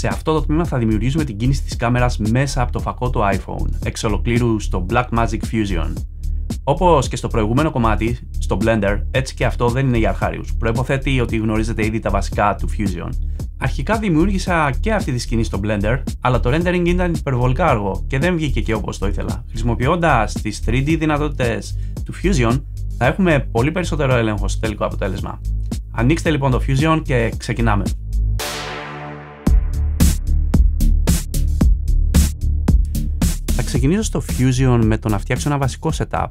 Σε αυτό το τμήμα θα δημιουργήσουμε την κίνηση της κάμερας μέσα από το φακό του iPhone, εξ ολοκλήρου στο Blackmagic Fusion. Όπως και στο προηγούμενο κομμάτι, στο Blender, έτσι και αυτό δεν είναι για αρχάριους. Προϋποθέτει ότι γνωρίζετε ήδη τα βασικά του Fusion. Αρχικά δημιούργησα και αυτή τη σκηνή στο Blender, αλλά το rendering ήταν υπερβολικά αργό και δεν βγήκε και όπως το ήθελα. Χρησιμοποιώντας τις 3D δυνατότητες του Fusion, θα έχουμε πολύ περισσότερο έλεγχο στο τελικό αποτέλεσμα. Ανοίξτε λοιπόν το Fusion και ξεκινάμε. ξεκινήσω στο Fusion με το να φτιάξω ένα βασικό setup.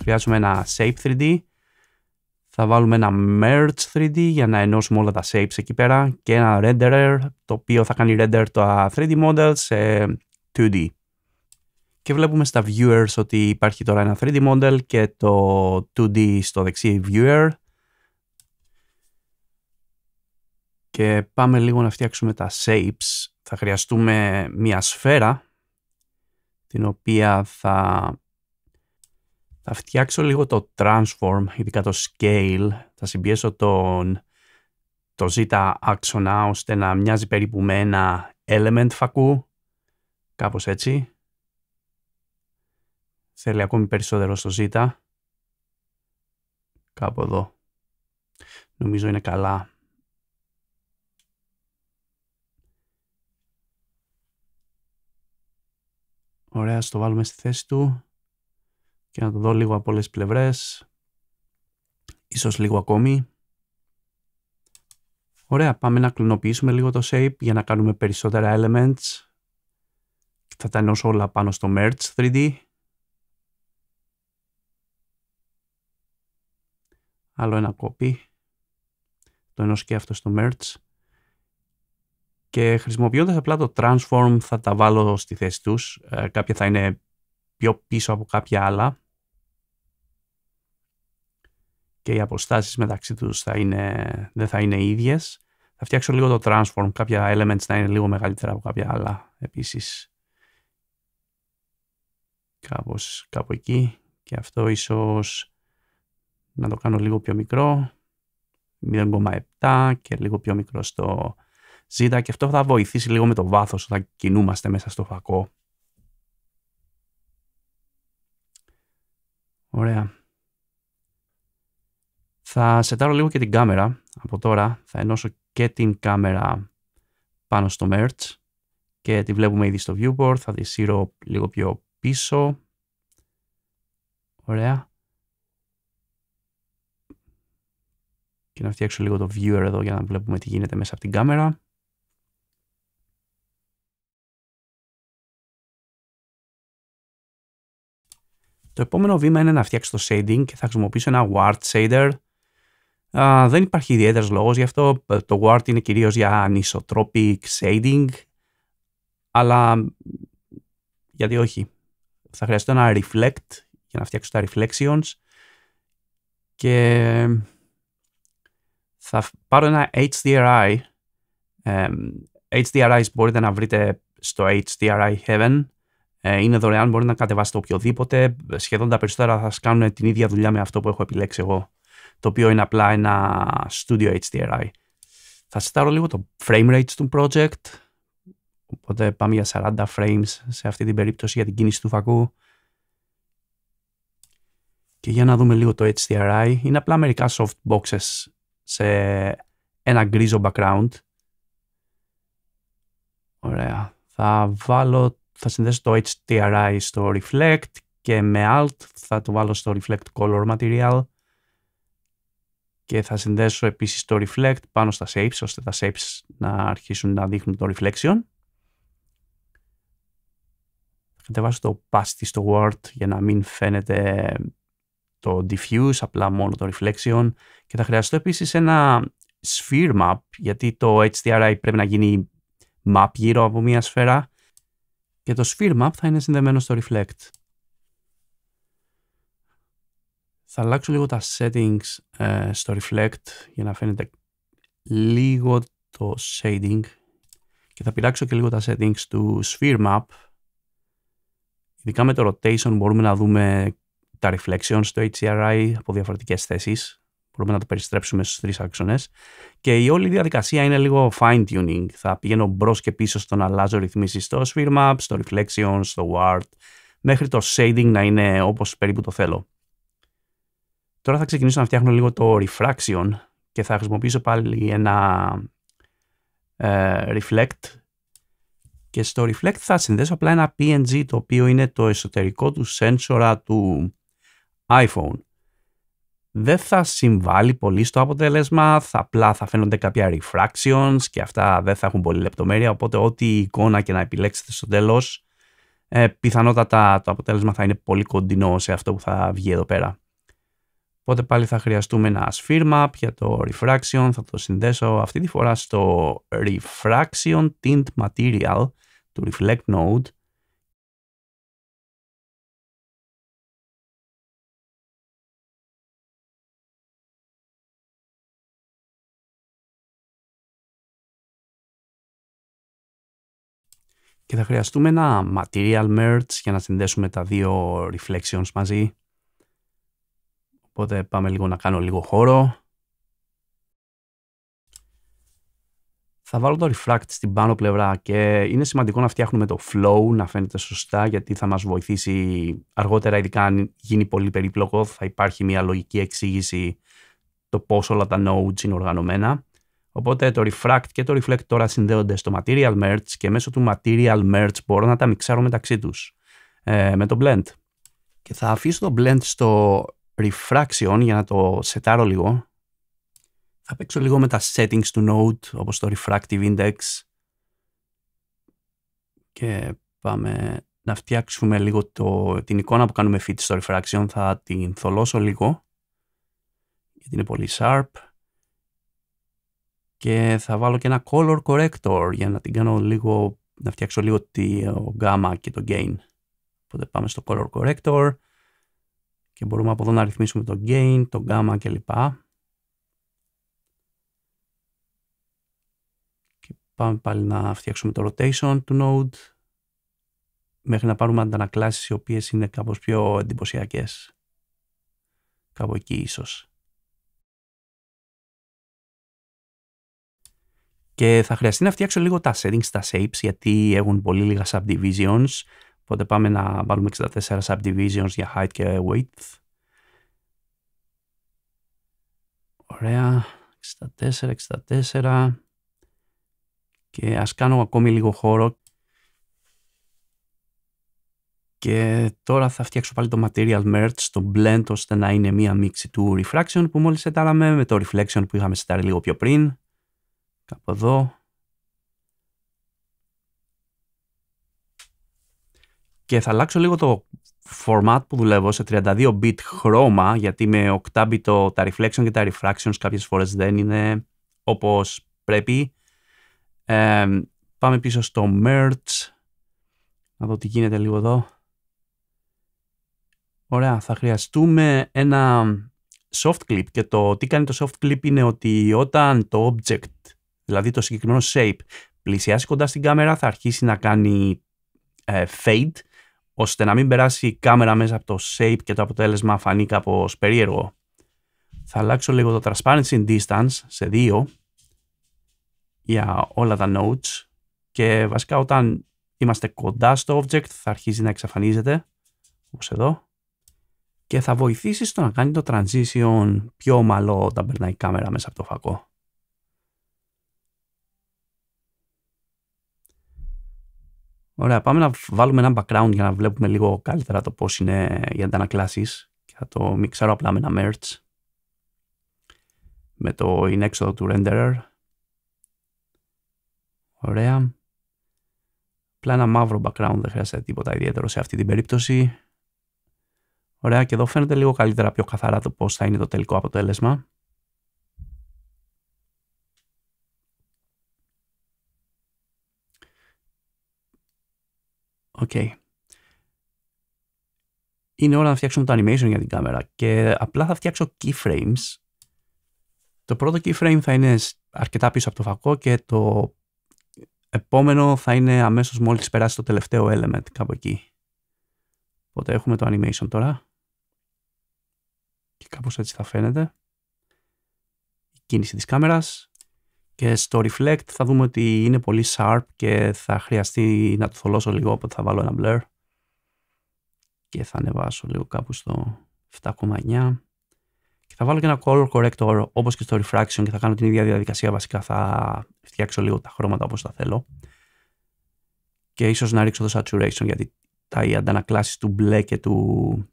Χρειάζομαι ένα shape 3D, θα βάλουμε ένα merge 3D για να ενώσουμε όλα τα shapes εκεί πέρα και ένα renderer το οποίο θα κάνει render το 3D model σε 2D. Και βλέπουμε στα viewers ότι υπάρχει τώρα ένα 3D model και το 2D στο δεξί viewer. Και πάμε λίγο να φτιάξουμε τα shapes. Θα χρειαστούμε μια σφαίρα την οποία θα, θα φτιάξω λίγο το transform, ειδικά το scale, θα συμπιέσω τον, το z άξονα ώστε να μοιάζει περίπου με ένα element φακού, κάπως έτσι. Θέλει ακόμη περισσότερο στο z, κάπου εδώ. Νομίζω είναι καλά Ωραία, στο βάλουμε στη θέση του και να το δω λίγο από όλες τις πλευρές. Ίσως λίγο ακόμη. Ωραία, πάμε να κλεινοποιήσουμε λίγο το shape για να κάνουμε περισσότερα elements. Θα τα ενώσω όλα πάνω στο merge 3D. Άλλο ένα copy. Το ενώσω και αυτό στο merge και χρησιμοποιώντας απλά το transform θα τα βάλω στη θέση τους. Ε, κάποια θα είναι πιο πίσω από κάποια άλλα και οι αποστάσεις μεταξύ τους θα είναι, δεν θα είναι ίδιες. Θα φτιάξω λίγο το transform, κάποια elements να είναι λίγο μεγαλύτερα από κάποια άλλα επίσης. Κάπως, κάπου εκεί και αυτό ίσως να το κάνω λίγο πιο μικρό, 0,7 και λίγο πιο μικρό στο ζήτα και αυτό θα βοηθήσει λίγο με το βάθος όταν κινούμαστε μέσα στο φακό. Ωραία. Θα σετάρω λίγο και την κάμερα από τώρα. Θα ενώσω και την κάμερα πάνω στο merge και τη βλέπουμε ήδη στο viewport. Θα τη σύρω λίγο πιο πίσω. Ωραία. Και να φτιάξω λίγο το viewer εδώ για να βλέπουμε τι γίνεται μέσα από την κάμερα. Το επόμενο βήμα είναι να φτιάξω το shading και θα χρησιμοποιήσω ένα wart shader. δεν υπάρχει ιδιαίτερος λόγος γι' αυτό. Ε, το wart είναι κυρίως για anisotropic shading. Αλλά γιατί όχι. Θα χρειαστεί ένα reflect για να φτιάξω τα reflections. Και θα πάρω ένα HDRI. Ε, HDRIs μπορείτε να βρείτε στο HDRI Heaven ε, είναι δωρεάν, μπορεί να κατεβάσετε οποιοδήποτε. Σχεδόν τα περισσότερα θα σα κάνουν την ίδια δουλειά με αυτό που έχω επιλέξει εγώ, το οποίο είναι απλά ένα Studio HDRI. Θα στάρω λίγο το frame rate του project, οπότε πάμε για 40 frames σε αυτή την περίπτωση για την κίνηση του φακού. Και για να δούμε λίγο το HDRI, είναι απλά μερικά softboxes σε ένα γκρίζο background. Ωραία. Θα βάλω θα συνδέσω το HDRI στο Reflect και με Alt θα το βάλω στο Reflect Color Material και θα συνδέσω επίσης το Reflect πάνω στα Shapes ώστε τα Shapes να αρχίσουν να δείχνουν το Reflection. Θα κατεβάσω το Opacity στο Word για να μην φαίνεται το Diffuse, απλά μόνο το Reflection και θα χρειαστώ επίσης ένα Sphere Map γιατί το HDRI πρέπει να γίνει map γύρω από μια σφαίρα και το Sphere Map θα είναι συνδεμένο στο reflect. Θα αλλάξω λίγο τα settings ε, στο reflect για να φαίνεται λίγο το shading και θα πειράξω και λίγο τα settings του sphere map. Ειδικά με το rotation μπορούμε να δούμε τα reflections στο HCRI από διαφορετικές θέσεις μπορούμε να το περιστρέψουμε στους τρεις άξονες και η όλη διαδικασία είναι λίγο fine tuning. Θα πηγαίνω μπρος και πίσω στο να αλλάζω ρυθμίσεις στο sphere map, στο reflection, στο ward, μέχρι το shading να είναι όπως περίπου το θέλω. Τώρα θα ξεκινήσω να φτιάχνω λίγο το refraction και θα χρησιμοποιήσω πάλι ένα ε, reflect και στο reflect θα συνδέσω απλά ένα png το οποίο είναι το εσωτερικό του sensor του iPhone δεν θα συμβάλλει πολύ στο αποτέλεσμα, θα απλά θα φαίνονται κάποια refractions και αυτά δεν θα έχουν πολύ λεπτομέρεια, οπότε ό,τι εικόνα και να επιλέξετε στο τέλος, ε, πιθανότατα το αποτέλεσμα θα είναι πολύ κοντινό σε αυτό που θα βγει εδώ πέρα. Οπότε πάλι θα χρειαστούμε ένα σφύρμα για το refraction, θα το συνδέσω αυτή τη φορά στο refraction tint material του reflect node και θα χρειαστούμε ένα material merge για να συνδέσουμε τα δύο reflections μαζί. Οπότε πάμε λίγο να κάνω λίγο χώρο. Θα βάλω το refract στην πάνω πλευρά και είναι σημαντικό να φτιάχνουμε το flow να φαίνεται σωστά γιατί θα μας βοηθήσει αργότερα ειδικά αν γίνει πολύ περίπλοκο θα υπάρχει μια λογική εξήγηση το πώς όλα τα nodes είναι οργανωμένα. Οπότε το Refract και το Reflect τώρα συνδέονται στο Material Merge και μέσω του Material Merge μπορώ να τα μιξάρω μεταξύ τους ε, με το Blend. Και θα αφήσω το Blend στο Refraction για να το σετάρω λίγο. Θα παίξω λίγο με τα settings του Node όπως το Refractive Index και πάμε να φτιάξουμε λίγο το, την εικόνα που κάνουμε fit στο Refraction. Θα την θολώσω λίγο γιατί είναι πολύ sharp και θα βάλω και ένα color corrector για να την κάνω λίγο, να φτιάξω λίγο το γάμα και το gain. Οπότε πάμε στο color corrector και μπορούμε από εδώ να ρυθμίσουμε το gain, το γκάμα κλπ. Και πάμε πάλι να φτιάξουμε το rotation του node μέχρι να πάρουμε αντανακλάσεις οι οποίες είναι κάπως πιο εντυπωσιακές. Κάπου εκεί ίσως. Και θα χρειαστεί να φτιάξω λίγο τα settings, τα shapes, γιατί έχουν πολύ λίγα subdivisions. Οπότε πάμε να βάλουμε 64 subdivisions για height και width. Ωραία. 64, 64. Και ας κάνω ακόμη λίγο χώρο. Και τώρα θα φτιάξω πάλι το material merge, το blend, ώστε να είναι μία μίξη του refraction που μόλις σετάραμε με το reflection που είχαμε σετάρει λίγο πιο πριν από εδώ και θα αλλάξω λίγο το format που δουλεύω σε 32 bit χρώμα γιατί με 8 bit τα reflection και τα refractions κάποιες φορές δεν είναι όπως πρέπει πάμε πίσω στο merge να δω τι γίνεται λίγο εδώ Ωραία, θα χρειαστούμε ένα soft clip και το τι κάνει το soft clip είναι ότι όταν το object δηλαδή το συγκεκριμένο shape, πλησιάσει κοντά στην κάμερα, θα αρχίσει να κάνει ε, fade, ώστε να μην περάσει η κάμερα μέσα από το shape και το αποτέλεσμα φανεί κάπως περίεργο. Θα αλλάξω λίγο το transparency distance σε 2 για όλα τα notes και βασικά όταν είμαστε κοντά στο object θα αρχίζει να εξαφανίζεται όπως εδώ και θα βοηθήσει στο να κάνει το transition πιο ομαλό όταν περνάει η κάμερα μέσα από το φακό. Ωραία, πάμε να βάλουμε ένα background για να βλέπουμε λίγο καλύτερα το πώς είναι οι αντανακλάσεις και θα το μιξάρω απλά με ένα merge με το in του renderer. Ωραία. Απλά ένα μαύρο background, δεν χρειάζεται τίποτα ιδιαίτερο σε αυτή την περίπτωση. Ωραία, και εδώ φαίνεται λίγο καλύτερα πιο καθαρά το πώς θα είναι το τελικό αποτέλεσμα. Είναι ώρα να φτιάξουμε το animation για την κάμερα και απλά θα φτιάξω keyframes. Το πρώτο keyframe θα είναι αρκετά πίσω από το φακό και το επόμενο θα είναι αμέσως μόλις περάσει το τελευταίο element κάπου εκεί. Οπότε έχουμε το animation τώρα. Και κάπως έτσι θα φαίνεται. Η κίνηση της κάμερας. Και στο reflect θα δούμε ότι είναι πολύ sharp και θα χρειαστεί να το θολώσω λίγο, οπότε θα βάλω ένα blur και θα ανεβάσω λίγο κάπου στο 7,9 και θα βάλω και ένα color corrector όπως και στο refraction και θα κάνω την ίδια διαδικασία βασικά θα φτιάξω λίγο τα χρώματα όπως τα θέλω και ίσως να ρίξω το saturation γιατί τα αντανακλάσεις του μπλε και του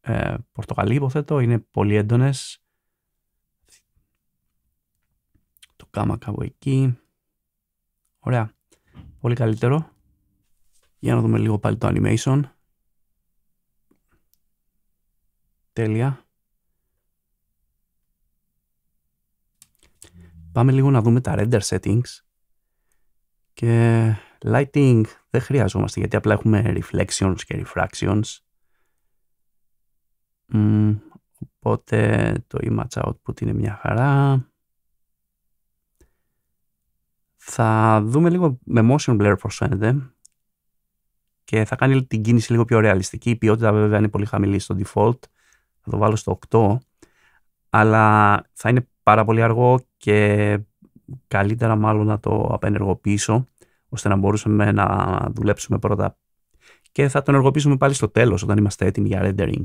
ε, πορτοκαλί υποθέτω είναι πολύ έντονες γάμα κάπου εκεί. Ωραία. Πολύ καλύτερο. Για να δούμε λίγο πάλι το animation. Τέλεια. Πάμε λίγο να δούμε τα render settings. Και lighting δεν χρειαζόμαστε γιατί απλά έχουμε reflections και refractions. οπότε το image output είναι μια χαρά. Θα δούμε λίγο με motion blur πώς φαίνεται και θα κάνει την κίνηση λίγο πιο ρεαλιστική. Η ποιότητα βέβαια είναι πολύ χαμηλή στο default. Θα το βάλω στο 8, αλλά θα είναι πάρα πολύ αργό και καλύτερα μάλλον να το απενεργοποιήσω ώστε να μπορούσαμε να δουλέψουμε πρώτα και θα το ενεργοποιήσουμε πάλι στο τέλος όταν είμαστε έτοιμοι για rendering.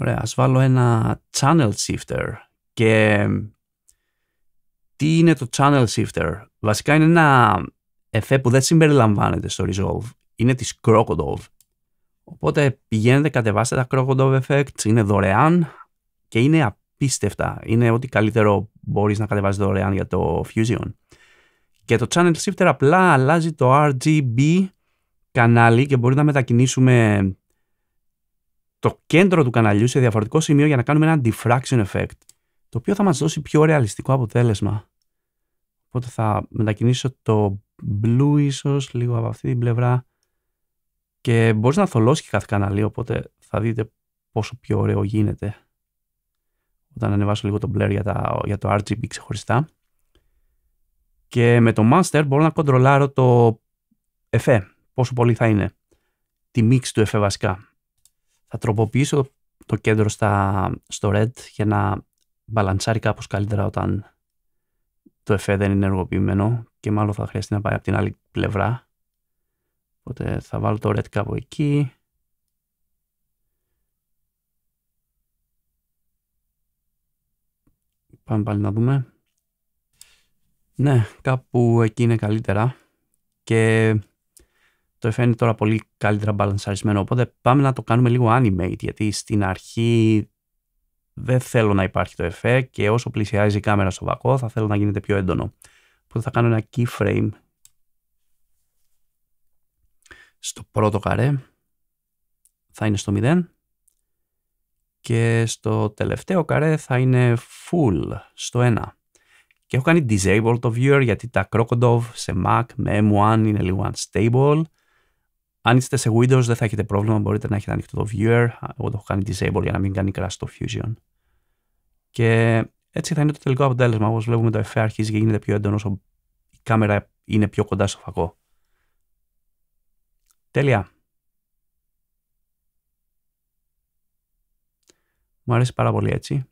Ωραία, ας βάλω ένα channel shifter και τι είναι το channel shifter. Βασικά είναι ένα εφέ που δεν συμπεριλαμβάνεται στο Resolve. Είναι της Crocodove. Οπότε πηγαίνετε, κατεβάστε τα Crocodove Effects, είναι δωρεάν και είναι απίστευτα. Είναι ό,τι καλύτερο μπορείς να κατεβάσεις δωρεάν για το Fusion. Και το Channel Shifter απλά αλλάζει το RGB κανάλι και μπορεί να μετακινήσουμε το κέντρο του καναλιού σε διαφορετικό σημείο για να κάνουμε ένα diffraction effect, το οποίο θα μας δώσει πιο ρεαλιστικό αποτέλεσμα. Οπότε θα μετακινήσω το blue ίσως λίγο από αυτή την πλευρά και μπορείς να θολώσει και κάθε καναλί οπότε θα δείτε πόσο πιο ωραίο γίνεται όταν ανεβάσω λίγο το blur για, τα, για το RGB ξεχωριστά και με το master μπορώ να κοντρολάρω το εφέ e, πόσο πολύ θα είναι τη mix του εφέ e βασικά θα τροποποιήσω το κέντρο στα, στο red για να μπαλαντσάρει κάπως καλύτερα όταν το ΕΦΕ δεν είναι ενεργοποιημένο και μάλλον θα χρειαστεί να πάει από την άλλη πλευρά. Οπότε θα βάλω το RED κάπου εκεί. Πάμε πάλι να δούμε. Ναι, κάπου εκεί είναι καλύτερα και το εφέ είναι τώρα πολύ καλύτερα μπαλανσαρισμένο. Οπότε πάμε να το κάνουμε λίγο animate γιατί στην αρχή δεν θέλω να υπάρχει το εφέ και όσο πλησιάζει η κάμερα στο βακό θα θέλω να γίνεται πιο έντονο. Οπότε θα κάνω ένα keyframe στο πρώτο καρέ θα είναι στο 0 και στο τελευταίο καρέ θα είναι full στο 1. Και έχω κάνει disable το viewer γιατί τα crocodile σε Mac με M1 είναι λίγο unstable αν είστε σε Windows δεν θα έχετε πρόβλημα, μπορείτε να έχετε ανοιχτό το viewer. Εγώ το έχω κάνει disable για να μην κάνει crash το Fusion. Και έτσι θα είναι το τελικό αποτέλεσμα. Όπως βλέπουμε το εφέ αρχίζει και γίνεται πιο έντονο όσο η κάμερα είναι πιο κοντά στο φακό. Τέλεια. Μου αρέσει πάρα πολύ έτσι.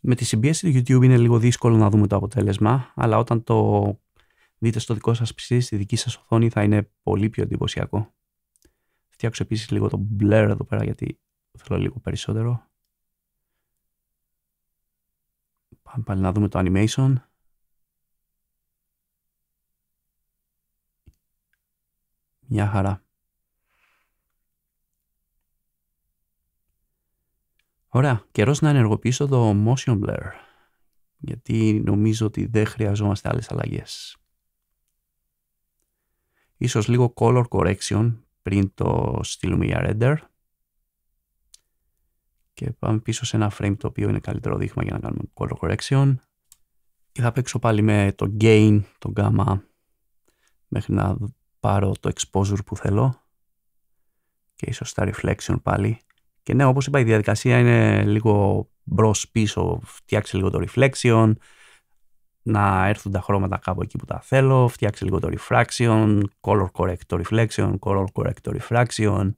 Με τη συμπίεση του YouTube είναι λίγο δύσκολο να δούμε το αποτέλεσμα, αλλά όταν το δείτε στο δικό σας PC, στη δική σας οθόνη θα είναι πολύ πιο εντυπωσιακό. Φτιάξω επίσης λίγο το blur εδώ πέρα γιατί θέλω λίγο περισσότερο. Πάμε πάλι να δούμε το animation. Μια χαρά. Ωραία, καιρός να ενεργοποιήσω το motion blur γιατί νομίζω ότι δεν χρειαζόμαστε άλλες αλλαγές ίσως λίγο color correction πριν το στείλουμε για render και πάμε πίσω σε ένα frame το οποίο είναι καλύτερο δείγμα για να κάνουμε color correction και θα παίξω πάλι με το gain, το gamma μέχρι να πάρω το exposure που θέλω και ίσως τα reflection πάλι και ναι όπως είπα η διαδικασία είναι λίγο μπρος πίσω, φτιάξει λίγο το reflection να έρθουν τα χρώματα κάπου εκεί που τα θέλω, φτιάξει λίγο το refraction, color correct το reflection, color correct το refraction,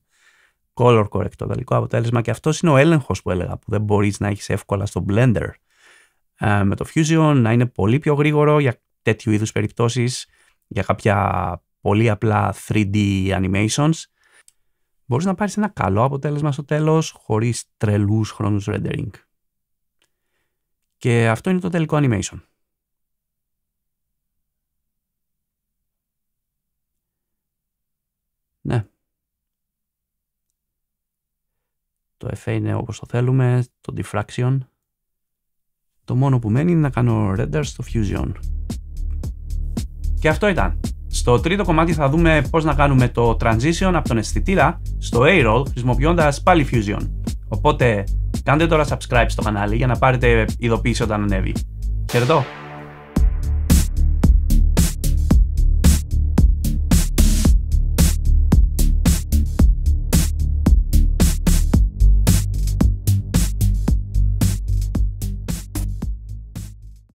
color correct το τελικό αποτέλεσμα και αυτός είναι ο έλεγχος που έλεγα που δεν μπορείς να έχεις εύκολα στο Blender. Ε, με το Fusion να είναι πολύ πιο γρήγορο για τέτοιου είδους περιπτώσεις, για κάποια πολύ απλά 3D animations. Μπορείς να πάρεις ένα καλό αποτέλεσμα στο τέλος χωρίς τρελούς χρόνους rendering. Και αυτό είναι το τελικό animation. το FA είναι όπως το θέλουμε, το diffraction. Το μόνο που μένει είναι να κάνω render στο Fusion. Και αυτό ήταν. Στο τρίτο κομμάτι θα δούμε πώς να κάνουμε το transition από τον αισθητήρα στο A-Roll χρησιμοποιώντας πάλι Fusion. Οπότε κάντε τώρα subscribe στο κανάλι για να πάρετε ειδοποίηση όταν ανέβει. Χαιρετώ!